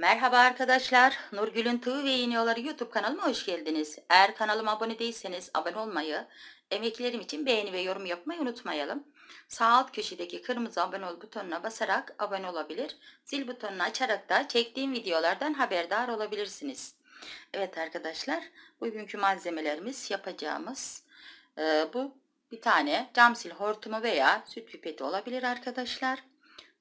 Merhaba arkadaşlar, Nurgül'ün Tığı ve Yeniyorları YouTube kanalıma hoş geldiniz. Eğer kanalıma abone değilseniz abone olmayı, emeklerim için beğeni ve yorum yapmayı unutmayalım. Sağ alt köşedeki kırmızı abone ol butonuna basarak abone olabilir, zil butonunu açarak da çektiğim videolardan haberdar olabilirsiniz. Evet arkadaşlar, bugünkü malzemelerimiz yapacağımız e, bu bir tane cam sil hortumu veya süt pipeti olabilir arkadaşlar.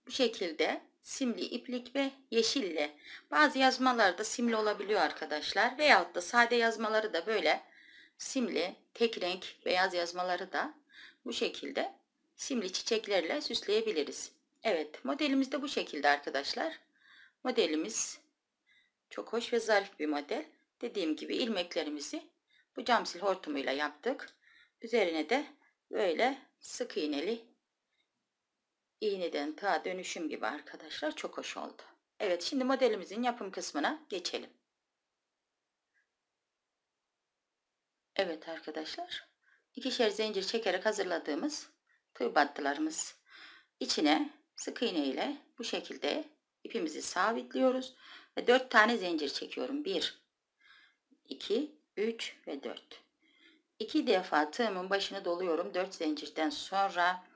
Bu şekilde simli iplik ve yeşille. Bazı yazmalarda simli olabiliyor arkadaşlar. Veyahut da sade yazmaları da böyle simli, tek renk beyaz yazmaları da bu şekilde simli çiçeklerle süsleyebiliriz. Evet modelimiz de bu şekilde arkadaşlar. Modelimiz çok hoş ve zarif bir model. Dediğim gibi ilmeklerimizi bu camsil hortumuyla yaptık. Üzerine de böyle sık iğneli iğneden ta dönüşüm gibi arkadaşlar çok hoş oldu. Evet şimdi modelimizin yapım kısmına geçelim. Evet arkadaşlar ikişer zincir çekerek hazırladığımız tığ battılarımız içine sık iğne ile bu şekilde ipimizi sabitliyoruz ve 4 tane zincir çekiyorum. 1 2 3 ve 4. 2 defa tığımın başını doluyorum. 4 zincirden sonra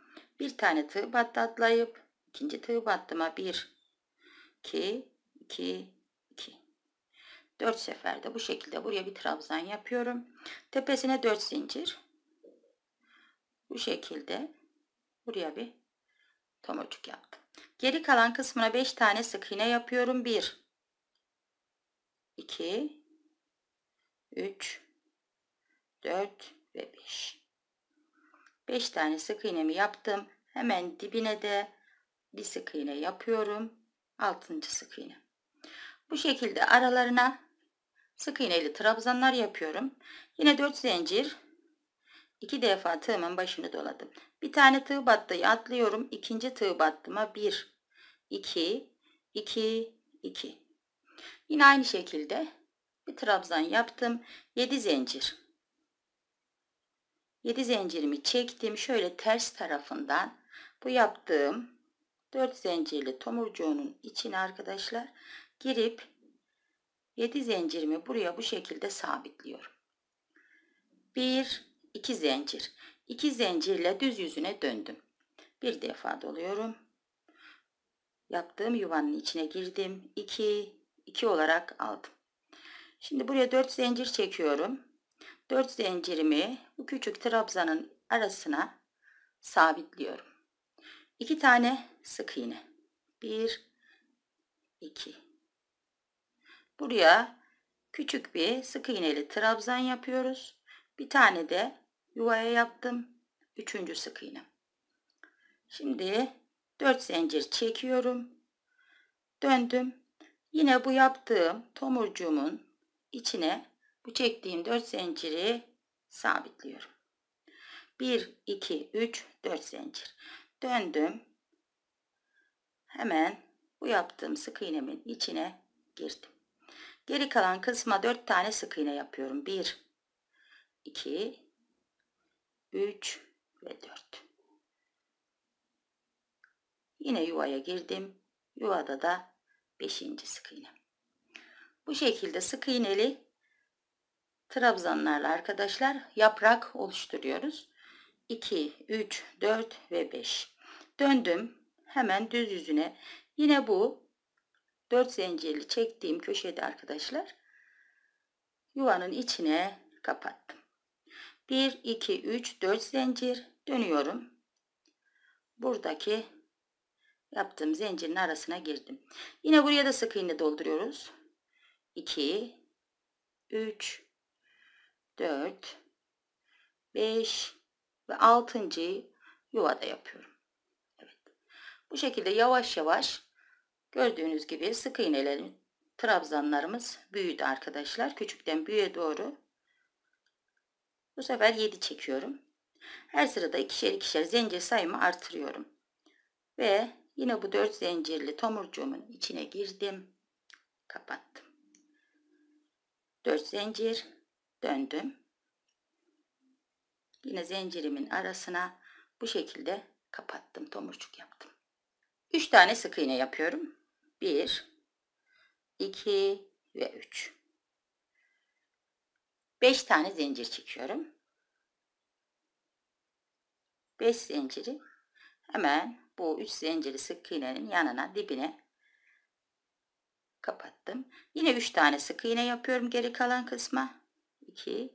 bir tane tığ battı atlayıp ikinci tığ battıma 1 2 2 2 4 seferde bu şekilde buraya bir trabzan yapıyorum. Tepesine 4 zincir. Bu şekilde buraya bir tomurcuk yaptım. Geri kalan kısmına 5 tane sık iğne yapıyorum. 1 2 3 4 ve 5 5 tane sık iğnemi yaptım. Hemen dibine de bir sık iğne yapıyorum. 6. sık iğne. Bu şekilde aralarına sık iğneli trabzanlar yapıyorum. Yine 4 zincir 2 defa tığımın başını doladım. Bir tane tığ battıyı atlıyorum. İkinci tığ battıma 1 2 2 2. Yine aynı şekilde bir trabzan yaptım. 7 zincir 7 zincirimi çektim. Şöyle ters tarafından bu yaptığım 4 zincirli tomurcuğunun içine arkadaşlar girip 7 zincirimi buraya bu şekilde sabitliyorum. 1 2 zincir. 2 zincirle düz yüzüne döndüm. Bir defa doluyorum. Yaptığım yuvanın içine girdim. 2 2 olarak aldım. Şimdi buraya 4 zincir çekiyorum. 4 zincirimi bu küçük trabzanın arasına sabitliyorum. 2 tane sık iğne. 1 2 Buraya küçük bir sık iğneli trabzan yapıyoruz. Bir tane de yuvaya yaptım. Üçüncü sık iğne. Şimdi 4 zincir çekiyorum. Döndüm. Yine bu yaptığım tomurcuğumun içine bu çektiğim 4 zinciri sabitliyorum. 1 2 3 4 zincir döndüm hemen bu yaptığım sık iğnemin içine girdim geri kalan kısma 4 tane sık iğne yapıyorum 1 2 3 ve 4 yine yuvaya girdim yuvada da 5. sık iğne bu şekilde sık iğneli trabzanlarla arkadaşlar yaprak oluşturuyoruz. 2, 3, 4 ve 5. Döndüm. Hemen düz yüzüne. Yine bu 4 zincirli çektiğim köşede arkadaşlar yuvanın içine kapattım. 1, 2, 3, 4 zincir dönüyorum. Buradaki yaptığım zincirin arasına girdim. Yine buraya da sık iğne dolduruyoruz. 2, 3, 4, 5 ve 6. yuvada yapıyorum. Evet. Bu şekilde yavaş yavaş gördüğünüz gibi sık iğnelerin trabzanlarımız büyüdü arkadaşlar. Küçükten büyüğe doğru bu sefer 7 çekiyorum. Her sırada ikişer ikişer zincir sayımı artırıyorum. Ve yine bu 4 zincirli tomurcuğumun içine girdim. Kapattım. 4 zincir döndüm. Yine zincirimin arasına bu şekilde kapattım. Tomurcuk yaptım. 3 tane sık iğne yapıyorum. 1 2 ve 3. 5 tane zincir çekiyorum. 5 zinciri hemen bu 3 zinciri sık iğnenin yanına dibine kapattım. Yine 3 tane sık iğne yapıyorum geri kalan kısma. 2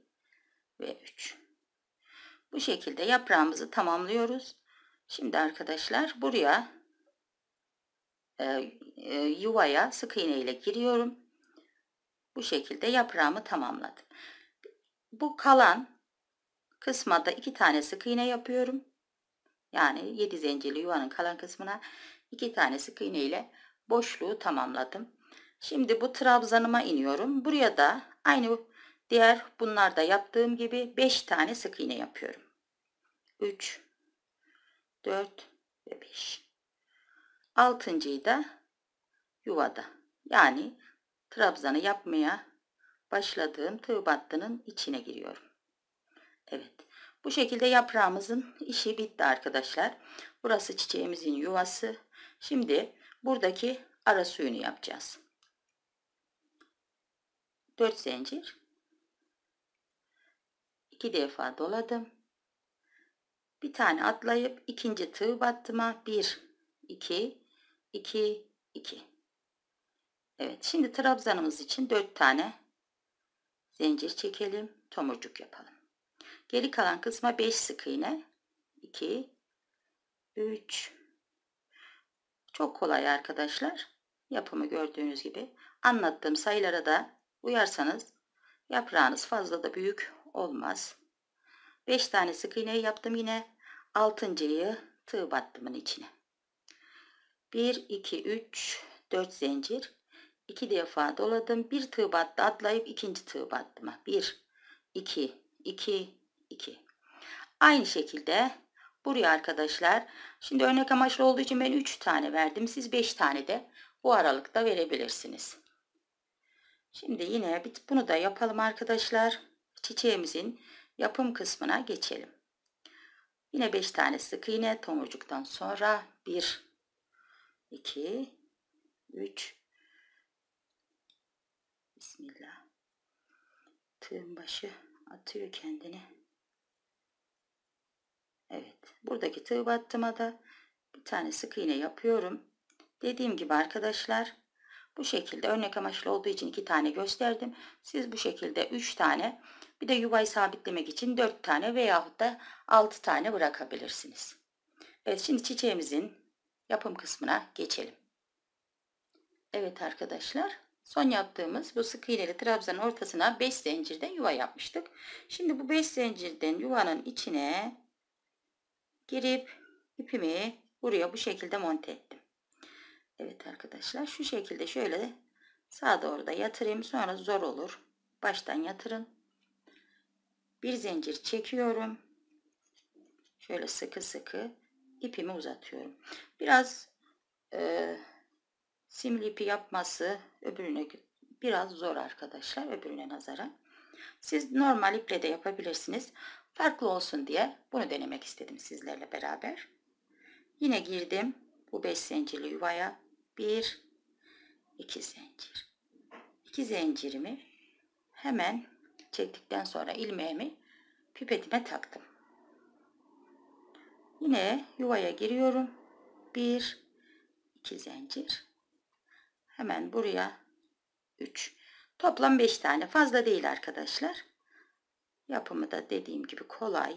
ve 3. Bu şekilde yaprağımızı tamamlıyoruz. Şimdi arkadaşlar buraya e, e, yuvaya sık iğne ile giriyorum. Bu şekilde yaprağımı tamamladım. Bu kalan kısmada iki tane sık iğne yapıyorum. Yani 7 zincirli yuvanın kalan kısmına iki tane sık iğne ile boşluğu tamamladım. Şimdi bu trabzanıma iniyorum. Buraya da aynı Diğer bunlarda yaptığım gibi 5 tane sık iğne yapıyorum. 3 4 ve 5. Altıncıyı da yuvada. Yani trabzanı yapmaya başladığım tığ battının içine giriyorum. Evet. Bu şekilde yaprağımızın işi bitti arkadaşlar. Burası çiçeğimizin yuvası. Şimdi buradaki ara suyunu yapacağız. 4 zincir iki defa doladım. Bir tane atlayıp ikinci tığ battıma 1 2 2 2. Evet şimdi trabzanımız için 4 tane zincir çekelim, tomurcuk yapalım. Geri kalan kısma 5 sık iğne 2 3 Çok kolay arkadaşlar. Yapımı gördüğünüz gibi anlattığım sayılara da uyarsanız yaprağınız fazla da büyük olmaz. 5 tane sık iğneyi yaptım yine. 6.yı tığ battımın içine. 1 2 3 4 zincir. 2 defa doladım. Bir tığ battı atlayıp ikinci tığ battıma. 1 2 2 2. Aynı şekilde buraya arkadaşlar. Şimdi örnek amaçlı olduğu için ben 3 tane verdim. Siz 5 tane de bu aralıkta verebilirsiniz. Şimdi yine bunu da yapalım arkadaşlar çiçeğimizin yapım kısmına geçelim. Yine 5 tane sık iğne tomurcuktan sonra 1 2 3 Bismillah. Tığın başı atıyor kendini. Evet. Buradaki tığ battıma da bir tane sık iğne yapıyorum. Dediğim gibi arkadaşlar bu şekilde örnek amaçlı olduğu için iki tane gösterdim. Siz bu şekilde üç tane bir de yuvayı sabitlemek için 4 tane veyahut da 6 tane bırakabilirsiniz. Evet şimdi çiçeğimizin yapım kısmına geçelim. Evet arkadaşlar son yaptığımız bu sık iğneli trabzanın ortasına 5 zincirden yuva yapmıştık. Şimdi bu 5 zincirden yuvanın içine girip ipimi buraya bu şekilde monte ettim. Evet arkadaşlar şu şekilde şöyle sağa doğru da yatırayım sonra zor olur. Baştan yatırın bir zincir çekiyorum şöyle sıkı sıkı ipimi uzatıyorum biraz e, simil ipi yapması öbürüne biraz zor arkadaşlar öbürüne nazaran siz normal iple de yapabilirsiniz farklı olsun diye bunu denemek istedim sizlerle beraber yine girdim bu 5 zincirli yuvaya 1 2 zincir 2 zincirimi hemen çektikten sonra ilmeğimi pipetime taktım. Yine yuvaya giriyorum. 1 2 zincir. Hemen buraya 3. Toplam 5 tane fazla değil arkadaşlar. Yapımı da dediğim gibi kolay.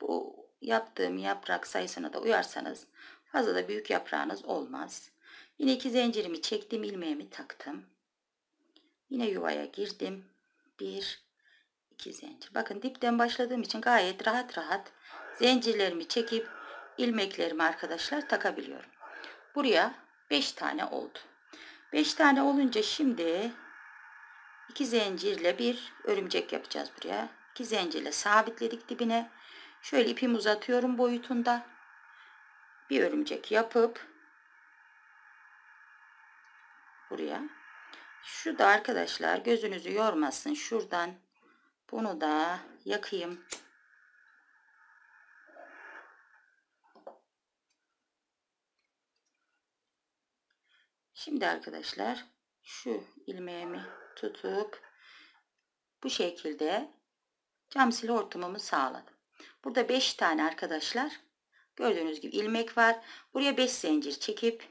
Bu yaptığım yaprak sayısına da uyarsanız fazla da büyük yaprağınız olmaz. Yine iki zincirimi çektim, ilmeğimi taktım. Yine yuvaya girdim. 1 2 zincir. Bakın dipten başladığım için gayet rahat rahat zincirlerimi çekip ilmeklerimi arkadaşlar takabiliyorum. Buraya 5 tane oldu. 5 tane olunca şimdi 2 zincirle bir örümcek yapacağız buraya. 2 zincirle sabitledik dibine. Şöyle ipimi uzatıyorum boyutunda. Bir örümcek yapıp buraya şu da arkadaşlar gözünüzü yormasın. Şuradan bunu da yakayım. Şimdi arkadaşlar şu ilmeğimi tutup bu şekilde cam sil hortumumu sağladım. Burada 5 tane arkadaşlar gördüğünüz gibi ilmek var. Buraya 5 zincir çekip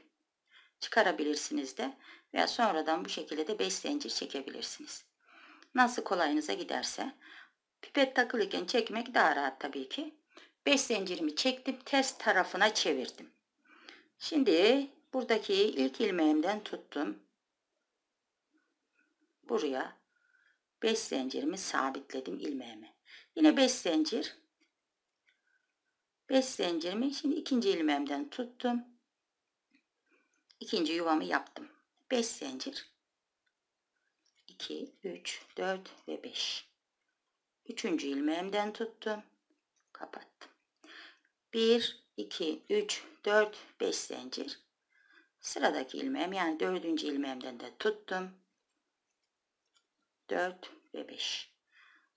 çıkarabilirsiniz de veya sonradan bu şekilde de 5 zincir çekebilirsiniz. Nasıl kolayınıza giderse. Pipet takılıyken çekmek daha rahat tabii ki. 5 zincirimi çektim ters tarafına çevirdim. Şimdi buradaki ilk ilmeğimden tuttum. Buraya 5 zincirimi sabitledim ilmeğimi. Yine 5 zincir. 5 zincirimi şimdi ikinci ilmeğimden tuttum. İkinci yuvamı yaptım. 5 zincir 2 3 4 ve 5 3. ilmeğimden tuttum kapattım 1 2 3 4 5 zincir sıradaki ilmeğim yani 4. ilmeğimden de tuttum 4 ve 5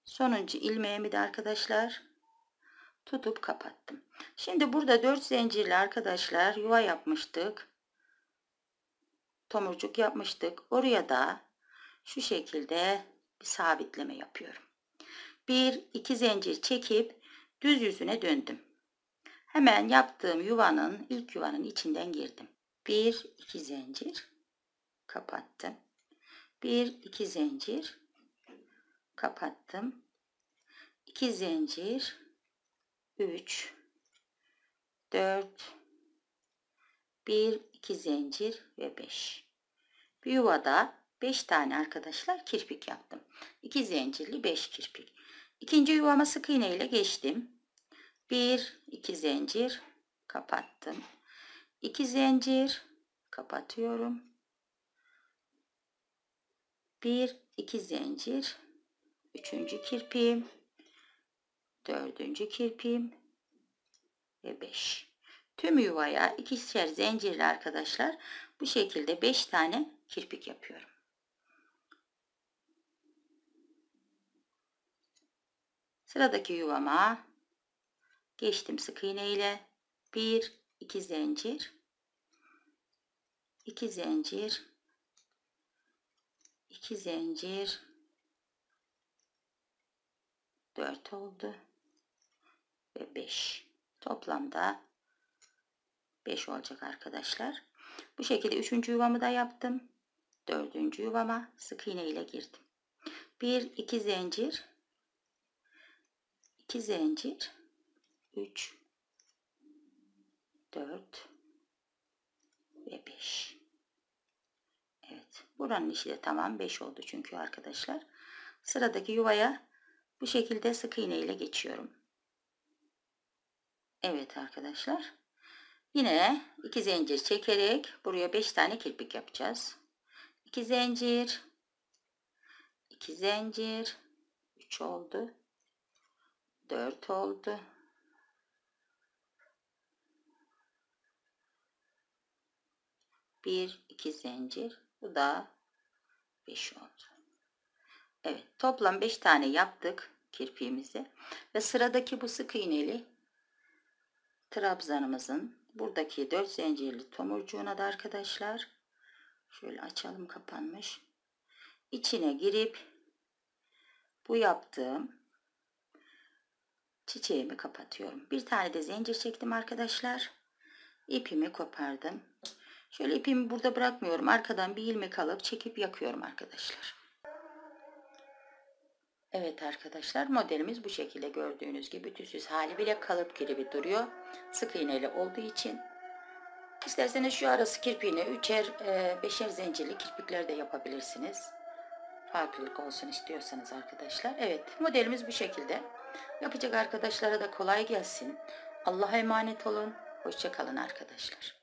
sonuncu ilmeğimi de arkadaşlar tutup kapattım şimdi burada 4 zincirli arkadaşlar yuva yapmıştık tomurcuk yapmıştık. Oraya da şu şekilde bir sabitleme yapıyorum. Bir iki zincir çekip düz yüzüne döndüm. Hemen yaptığım yuvanın ilk yuvanın içinden girdim. Bir iki zincir kapattım. Bir iki zincir kapattım. İki zincir üç dört bir 2 zincir ve 5. Bir yuvada 5 tane arkadaşlar kirpik yaptım. 2 zincirli 5 kirpik. İkinci yuvama sık iğne ile geçtim. 1 2 zincir kapattım. 2 zincir kapatıyorum. 1 2 zincir 3. kirpiğim 4. kirpiğim ve 5 tüm yuvaya ikişer zincirli arkadaşlar bu şekilde 5 tane kirpik yapıyorum. Sıradaki yuvama geçtim sık iğne ile 1 2 zincir 2 zincir 2 zincir 4 oldu ve 5 toplamda 5 olacak arkadaşlar. Bu şekilde 3. yuvamı da yaptım. 4. yuvama sık iğne ile girdim. 1 2 zincir 2 zincir 3 4 ve 5 Evet buranın işi de tamam 5 oldu çünkü arkadaşlar sıradaki yuvaya bu şekilde sık iğne ile geçiyorum Evet arkadaşlar Yine 2 zincir çekerek buraya 5 tane kirpik yapacağız. 2 zincir 2 zincir 3 oldu 4 oldu 1 2 zincir bu da 5 oldu Evet toplam 5 tane yaptık kirpiğimizi ve sıradaki bu sık iğneli trabzanımızın buradaki 4 zincirli tomurcuğuna da arkadaşlar şöyle açalım kapanmış içine girip bu yaptığım çiçeğimi kapatıyorum bir tane de zincir çektim arkadaşlar ipimi kopardım şöyle ipimi burada bırakmıyorum arkadan bir ilmek alıp çekip yakıyorum arkadaşlar Evet arkadaşlar modelimiz bu şekilde gördüğünüz gibi tüsüz hali bile kalıp gibi duruyor. Sık iğneyle olduğu için. İsterseniz şu arası kirpiğine üçer e, beşer zincirli kirpikler de yapabilirsiniz. Farklılık olsun istiyorsanız arkadaşlar. Evet modelimiz bu şekilde. Yapacak arkadaşlara da kolay gelsin. Allah'a emanet olun. Hoşçakalın arkadaşlar.